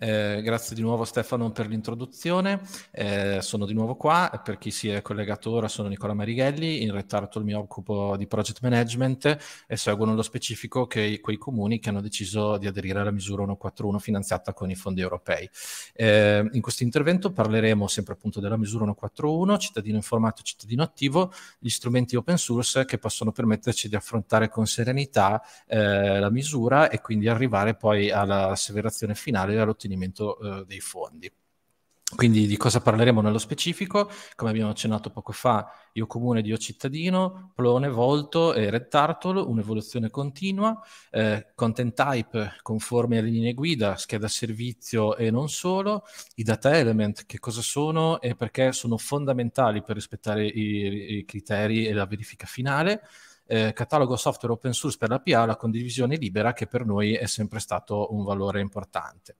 Eh, grazie di nuovo Stefano per l'introduzione, eh, sono di nuovo qua, per chi si è collegato ora sono Nicola Marighelli, in retardo mi occupo di project management e seguo nello specifico che, quei comuni che hanno deciso di aderire alla misura 141 finanziata con i fondi europei. Eh, in questo intervento parleremo sempre appunto della misura 141, cittadino informato e cittadino attivo, gli strumenti open source che possono permetterci di affrontare con serenità eh, la misura e quindi arrivare poi alla severazione finale e all'ottenimento l'ottenimento eh, dei fondi. Quindi di cosa parleremo nello specifico? Come abbiamo accennato poco fa, Io Comune, io Cittadino, Plone, Volto e Red Turtle, un'evoluzione continua, eh, content type conforme alle linee guida, scheda servizio e non solo, i data element, che cosa sono e perché sono fondamentali per rispettare i, i criteri e la verifica finale, eh, catalogo software open source per la PA, la condivisione libera, che per noi è sempre stato un valore importante.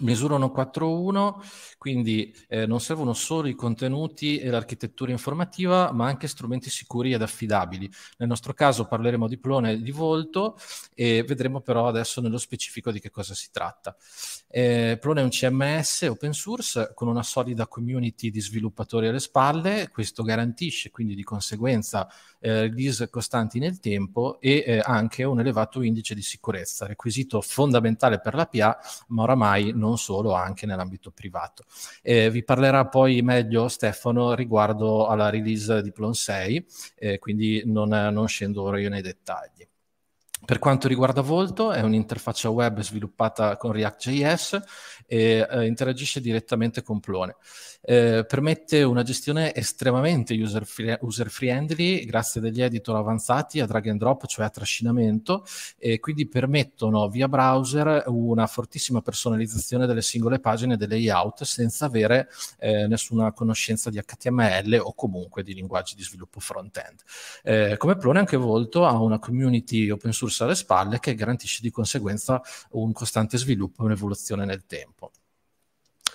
Misurano 4.1, quindi eh, non servono solo i contenuti e l'architettura informativa, ma anche strumenti sicuri ed affidabili. Nel nostro caso parleremo di plone e di volto e vedremo però adesso nello specifico di che cosa si tratta. Eh, plone è un CMS open source con una solida community di sviluppatori alle spalle, questo garantisce quindi di conseguenza eh, release costanti nel tempo e eh, anche un elevato indice di sicurezza, requisito fondamentale per la PA, ma oramai non non solo, anche nell'ambito privato. Eh, vi parlerà poi meglio Stefano riguardo alla release di Plon 6, eh, quindi non, non scendo ora io nei dettagli. Per quanto riguarda Volto, è un'interfaccia web sviluppata con React.js e eh, interagisce direttamente con Plone. Eh, permette una gestione estremamente user-friendly grazie agli editor avanzati a drag and drop, cioè a trascinamento, e quindi permettono via browser una fortissima personalizzazione delle singole pagine e dei layout senza avere eh, nessuna conoscenza di HTML o comunque di linguaggi di sviluppo front-end. Eh, come Plone anche Volto ha una community open source alle spalle che garantisce di conseguenza un costante sviluppo e un'evoluzione nel tempo.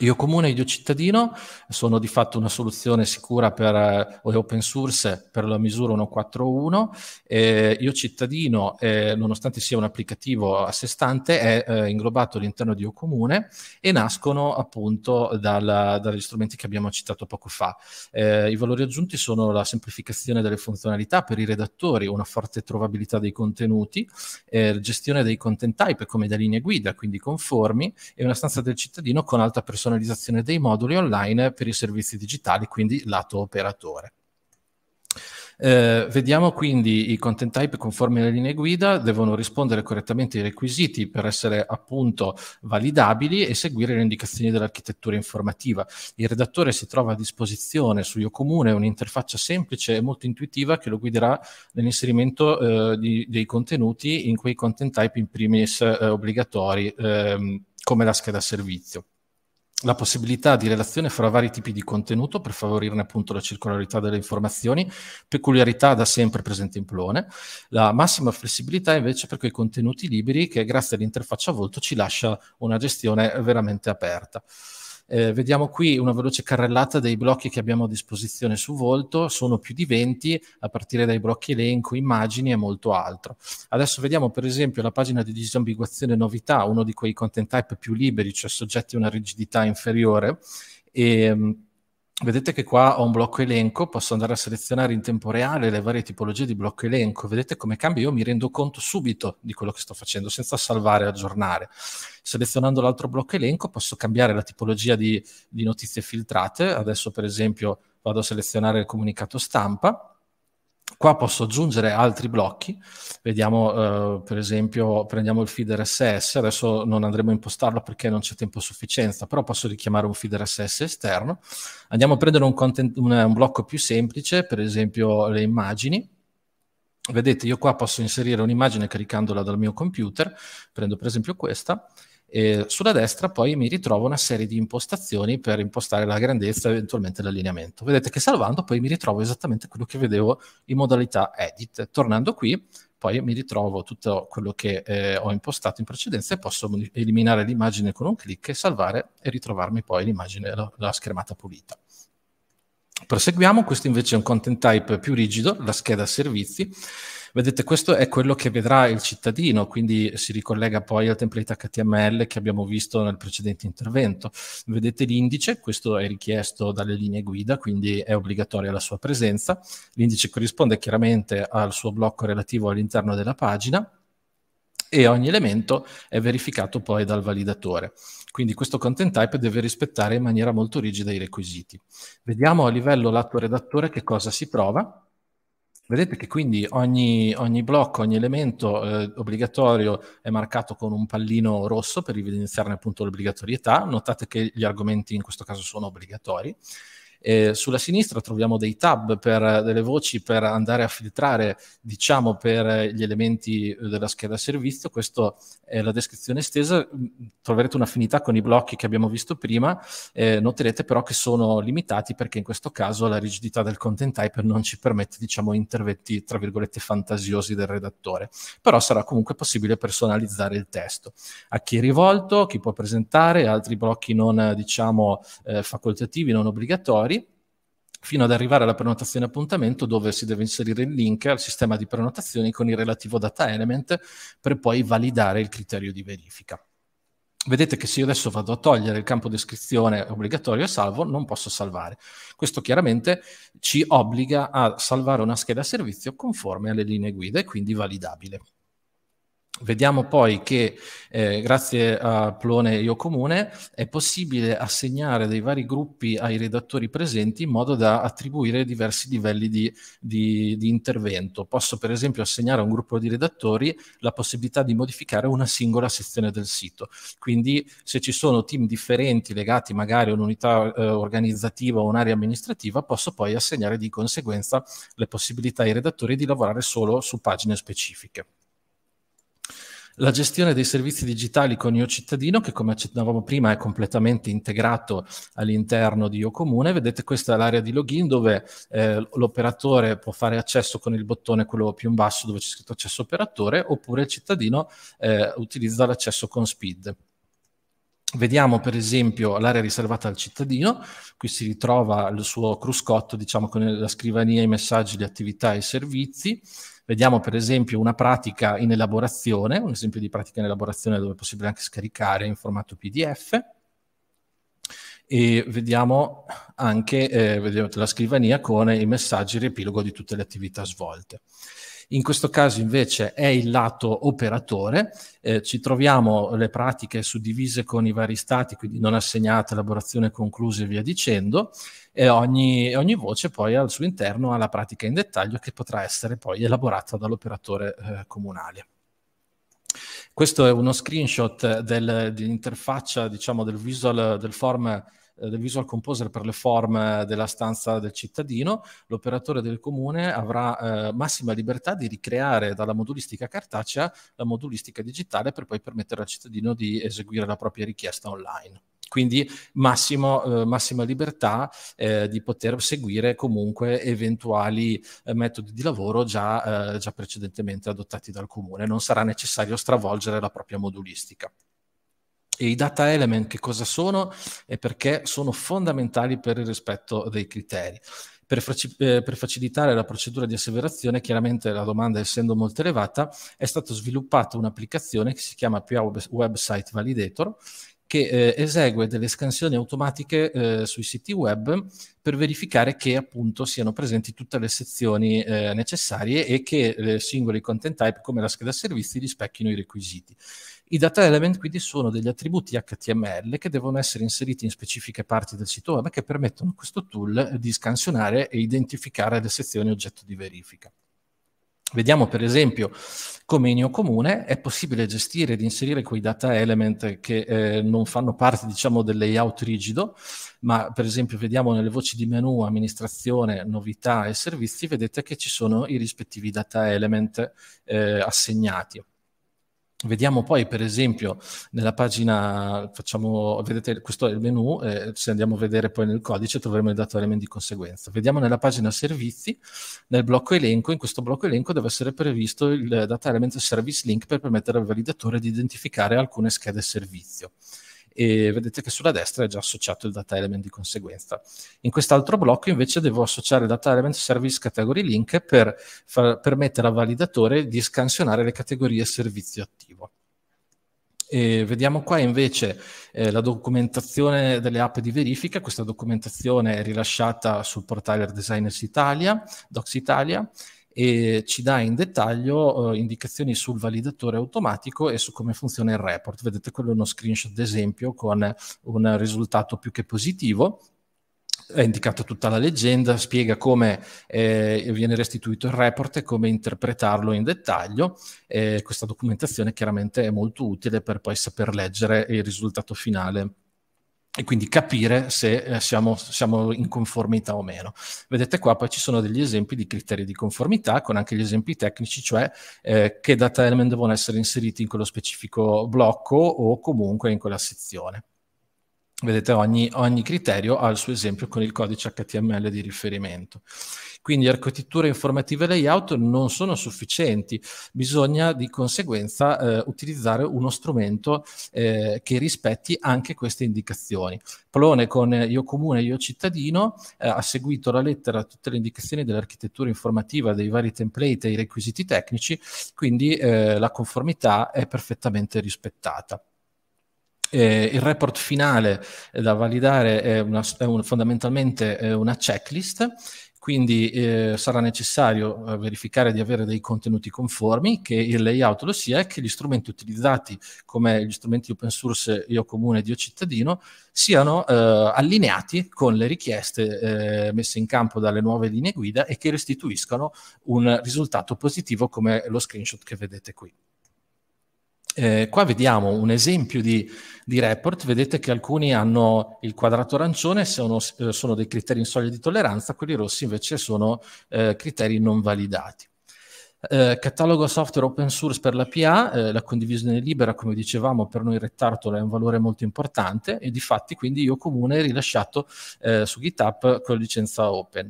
Io comune, io cittadino, sono di fatto una soluzione sicura per eh, open source per la misura 141. Eh, io cittadino, eh, nonostante sia un applicativo a sé stante, è eh, inglobato all'interno di Io comune e nascono appunto dal, dagli strumenti che abbiamo citato poco fa. Eh, I valori aggiunti sono la semplificazione delle funzionalità per i redattori, una forte trovabilità dei contenuti, eh, gestione dei content type come da linee guida, quindi conformi, e una stanza del cittadino con alta personalizzazione personalizzazione dei moduli online per i servizi digitali, quindi lato operatore. Eh, vediamo quindi i content type conformi alle linee guida, devono rispondere correttamente ai requisiti per essere appunto validabili e seguire le indicazioni dell'architettura informativa. Il redattore si trova a disposizione su Io Comune un'interfaccia semplice e molto intuitiva che lo guiderà nell'inserimento eh, di, dei contenuti in quei content type in primis eh, obbligatori ehm, come la scheda servizio la possibilità di relazione fra vari tipi di contenuto per favorirne appunto la circolarità delle informazioni, peculiarità da sempre presente in Plone, la massima flessibilità invece per quei contenuti liberi che grazie all'interfaccia volto ci lascia una gestione veramente aperta. Eh, vediamo qui una veloce carrellata dei blocchi che abbiamo a disposizione su Volto, sono più di 20 a partire dai blocchi elenco, immagini e molto altro. Adesso vediamo per esempio la pagina di disambiguazione novità, uno di quei content type più liberi, cioè soggetti a una rigidità inferiore. E, ehm, Vedete che qua ho un blocco elenco, posso andare a selezionare in tempo reale le varie tipologie di blocco elenco. Vedete come cambia? Io mi rendo conto subito di quello che sto facendo senza salvare e aggiornare. Selezionando l'altro blocco elenco posso cambiare la tipologia di, di notizie filtrate. Adesso per esempio vado a selezionare il comunicato stampa Qua posso aggiungere altri blocchi, vediamo eh, per esempio, prendiamo il feeder SS adesso non andremo a impostarlo perché non c'è tempo a sufficienza, però posso richiamare un feeder SS esterno, andiamo a prendere un, content, un, un blocco più semplice, per esempio le immagini, vedete io qua posso inserire un'immagine caricandola dal mio computer, prendo per esempio questa, e sulla destra poi mi ritrovo una serie di impostazioni per impostare la grandezza e eventualmente l'allineamento. Vedete che salvando poi mi ritrovo esattamente quello che vedevo in modalità edit. Tornando qui poi mi ritrovo tutto quello che eh, ho impostato in precedenza e posso eliminare l'immagine con un clic e salvare e ritrovarmi poi l'immagine, la, la schermata pulita. Proseguiamo, questo invece è un content type più rigido, la scheda servizi Vedete, questo è quello che vedrà il cittadino, quindi si ricollega poi al template HTML che abbiamo visto nel precedente intervento. Vedete l'indice, questo è richiesto dalle linee guida, quindi è obbligatoria la sua presenza. L'indice corrisponde chiaramente al suo blocco relativo all'interno della pagina e ogni elemento è verificato poi dal validatore. Quindi questo content type deve rispettare in maniera molto rigida i requisiti. Vediamo a livello lato redattore che cosa si prova. Vedete che quindi ogni, ogni blocco, ogni elemento eh, obbligatorio è marcato con un pallino rosso per evidenziarne appunto l'obbligatorietà. Notate che gli argomenti in questo caso sono obbligatori. Eh, sulla sinistra troviamo dei tab per delle voci per andare a filtrare, diciamo, per gli elementi eh, della scheda servizio. Questa è la descrizione estesa. Mm, troverete un'affinità con i blocchi che abbiamo visto prima. Eh, noterete però che sono limitati perché in questo caso la rigidità del content type non ci permette, diciamo, interventi, tra virgolette, fantasiosi del redattore. Però sarà comunque possibile personalizzare il testo. A chi è rivolto, chi può presentare, altri blocchi non, diciamo, eh, facoltativi, non obbligatori fino ad arrivare alla prenotazione appuntamento dove si deve inserire il link al sistema di prenotazioni con il relativo data element per poi validare il criterio di verifica. Vedete che se io adesso vado a togliere il campo descrizione obbligatorio e salvo, non posso salvare. Questo chiaramente ci obbliga a salvare una scheda servizio conforme alle linee guida e quindi validabile. Vediamo poi che eh, grazie a Plone e Io Comune è possibile assegnare dei vari gruppi ai redattori presenti in modo da attribuire diversi livelli di, di, di intervento. Posso per esempio assegnare a un gruppo di redattori la possibilità di modificare una singola sezione del sito. Quindi se ci sono team differenti legati magari a un'unità eh, organizzativa o un'area amministrativa, posso poi assegnare di conseguenza le possibilità ai redattori di lavorare solo su pagine specifiche la gestione dei servizi digitali con Io Cittadino, che come accennavamo prima è completamente integrato all'interno di Io Comune. Vedete questa è l'area di login dove eh, l'operatore può fare accesso con il bottone, quello più in basso dove c'è scritto accesso operatore, oppure il cittadino eh, utilizza l'accesso con speed. Vediamo per esempio l'area riservata al cittadino, qui si ritrova il suo cruscotto diciamo, con la scrivania, i messaggi, le attività e i servizi. Vediamo per esempio una pratica in elaborazione, un esempio di pratica in elaborazione dove è possibile anche scaricare in formato PDF. E vediamo anche eh, vediamo la scrivania con i messaggi riepilogo di tutte le attività svolte. In questo caso invece è il lato operatore, eh, ci troviamo le pratiche suddivise con i vari stati, quindi non assegnate, elaborazione conclusa e via dicendo, e ogni, ogni, voce poi al suo interno ha la pratica in dettaglio che potrà essere poi elaborata dall'operatore eh, comunale. Questo è uno screenshot del, dell'interfaccia, diciamo, del visual del form eh, del visual composer per le form della stanza del cittadino, l'operatore del comune avrà eh, massima libertà di ricreare dalla modulistica cartacea la modulistica digitale per poi permettere al cittadino di eseguire la propria richiesta online quindi massimo, eh, massima libertà eh, di poter seguire comunque eventuali eh, metodi di lavoro già, eh, già precedentemente adottati dal comune, non sarà necessario stravolgere la propria modulistica. E i data element che cosa sono e perché sono fondamentali per il rispetto dei criteri. Per, faci- eh, per, facilitare la procedura di asseverazione, chiaramente la domanda essendo molto elevata, è stata sviluppata un'applicazione che si chiama PA Website Validator che eh, esegue delle scansioni automatiche eh, sui siti web per verificare che appunto siano presenti tutte le sezioni eh, necessarie e che eh, singoli content type come la scheda servizi rispecchino i requisiti. I data element quindi sono degli attributi HTML che devono essere inseriti in specifiche parti del sito web che permettono a questo tool di scansionare e identificare le sezioni oggetto di verifica. Vediamo per esempio come in Io Comune è possibile gestire ed inserire quei data element che eh, non fanno parte diciamo, del layout rigido, ma per esempio vediamo nelle voci di menu amministrazione, novità e servizi, vedete che ci sono i rispettivi data element eh, assegnati. Vediamo poi, per esempio, nella pagina, facciamo, vedete, questo è il menu, eh, se andiamo a vedere poi nel codice troveremo il dato element di conseguenza. Vediamo nella pagina servizi, nel blocco elenco, in questo blocco elenco deve essere previsto il data element service link per permettere al validatore di identificare alcune schede servizio e vedete che sulla destra è già associato il data element di conseguenza. In quest'altro blocco invece devo associare il data element service category link per far, permettere al validatore di scansionare le categorie servizio attivo. E vediamo qua invece eh, la documentazione delle app di verifica, questa documentazione è rilasciata sul portale Designers Italia, Docs Italia, e ci dà in dettaglio eh, indicazioni sul validatore automatico e su come funziona il report. Vedete quello è uno screenshot d'esempio con un risultato più che positivo è indicata tutta la leggenda, spiega come eh, viene restituito il report e come interpretarlo in dettaglio. Eh, questa documentazione chiaramente è molto utile per poi saper leggere il risultato finale e quindi capire se eh, siamo, siamo, in conformità o meno. Vedete qua poi ci sono degli esempi di criteri di conformità con anche gli esempi tecnici, cioè eh, che data element devono essere inseriti in quello specifico blocco o comunque in quella sezione. Vedete, ogni, ogni, criterio ha il suo esempio con il codice HTML di riferimento. Quindi architetture informative layout non sono sufficienti, bisogna di conseguenza eh, utilizzare uno strumento eh, che rispetti anche queste indicazioni. Plone con Io Comune e Io Cittadino eh, ha seguito la lettera tutte le indicazioni dell'architettura informativa, dei vari template e i requisiti tecnici, quindi eh, la conformità è perfettamente rispettata. Eh, il report finale eh, da validare è, una, è un, fondamentalmente è eh, una checklist quindi eh, sarà necessario eh, verificare di avere dei contenuti conformi, che il layout lo sia e che gli strumenti utilizzati come gli strumenti open source io comune e io cittadino siano eh, allineati con le richieste messe in campo dalle nuove linee guida e che restituiscano un risultato positivo come lo screenshot che vedete qui. Eh, qua vediamo un esempio di, di, report, vedete che alcuni hanno il quadrato arancione, sono, eh, sono dei criteri in soglia di tolleranza, quelli rossi invece sono eh, criteri non validati. Eh, catalogo software open source per la PA, eh, la condivisione libera, come dicevamo, per noi rettartolo è un valore molto importante e di fatti quindi io comune ho rilasciato eh, su GitHub con licenza open.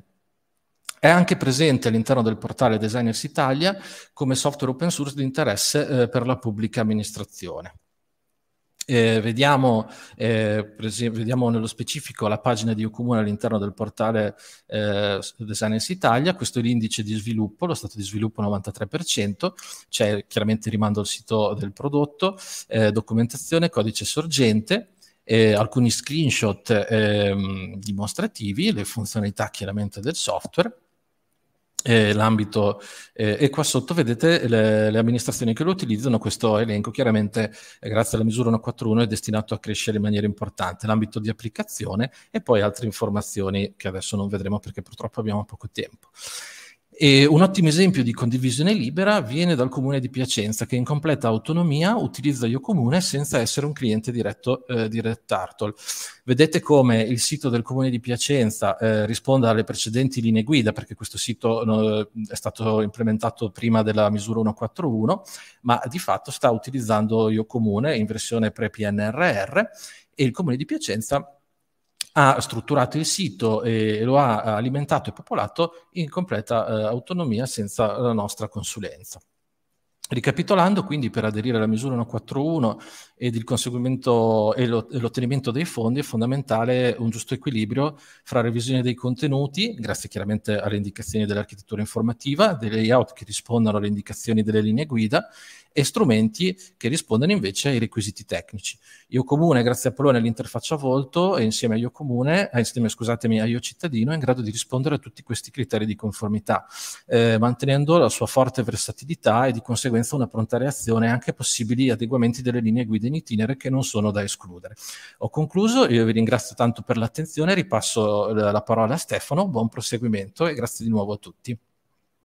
È anche presente all'interno del portale Designers Italia come software open source di interesse eh, per la pubblica amministrazione. Eh, vediamo, eh, esempio, vediamo, nello specifico la pagina di Ucomune all'interno del portale eh, Designers Italia, questo è l'indice di sviluppo, lo stato di sviluppo 93%, c'è chiaramente rimando al sito del prodotto, eh, documentazione, codice sorgente, eh, alcuni screenshot eh, dimostrativi, le funzionalità chiaramente del software eh, l'ambito eh, e qua sotto vedete le, le, amministrazioni che lo utilizzano questo elenco chiaramente eh, grazie alla misura 141 è destinato a crescere in maniera importante l'ambito di applicazione e poi altre informazioni che adesso non vedremo perché purtroppo abbiamo poco tempo e un ottimo esempio di condivisione libera viene dal comune di Piacenza, che in completa autonomia utilizza Io Comune senza essere un cliente diretto eh, di Red Turtle. Vedete come il sito del comune di Piacenza eh, risponde alle precedenti linee guida, perché questo sito no, è stato implementato prima della misura 141, ma di fatto sta utilizzando Io Comune in versione pre-PNRR e il comune di Piacenza ha strutturato il sito e lo ha alimentato e popolato in completa eh, autonomia senza la nostra consulenza. Ricapitolando, quindi per aderire alla misura 141 ed il conseguimento e, lo, e l'ottenimento dei fondi è fondamentale un giusto equilibrio fra revisione dei contenuti, grazie chiaramente alle indicazioni dell'architettura informativa, dei layout che rispondano alle indicazioni delle linee guida e strumenti che rispondono invece ai requisiti tecnici. Io Comune, grazie a Polone, l'interfaccia volto e insieme a Io Comune, eh, insieme, scusatemi, a Io Cittadino, è in grado di rispondere a tutti questi criteri di conformità, eh, mantenendo la sua forte versatilità e di conseguenza una pronta reazione e anche possibili adeguamenti delle linee guida in itinere che non sono da escludere. Ho concluso, io vi ringrazio tanto per l'attenzione, ripasso la parola a Stefano, buon proseguimento e grazie di nuovo a tutti.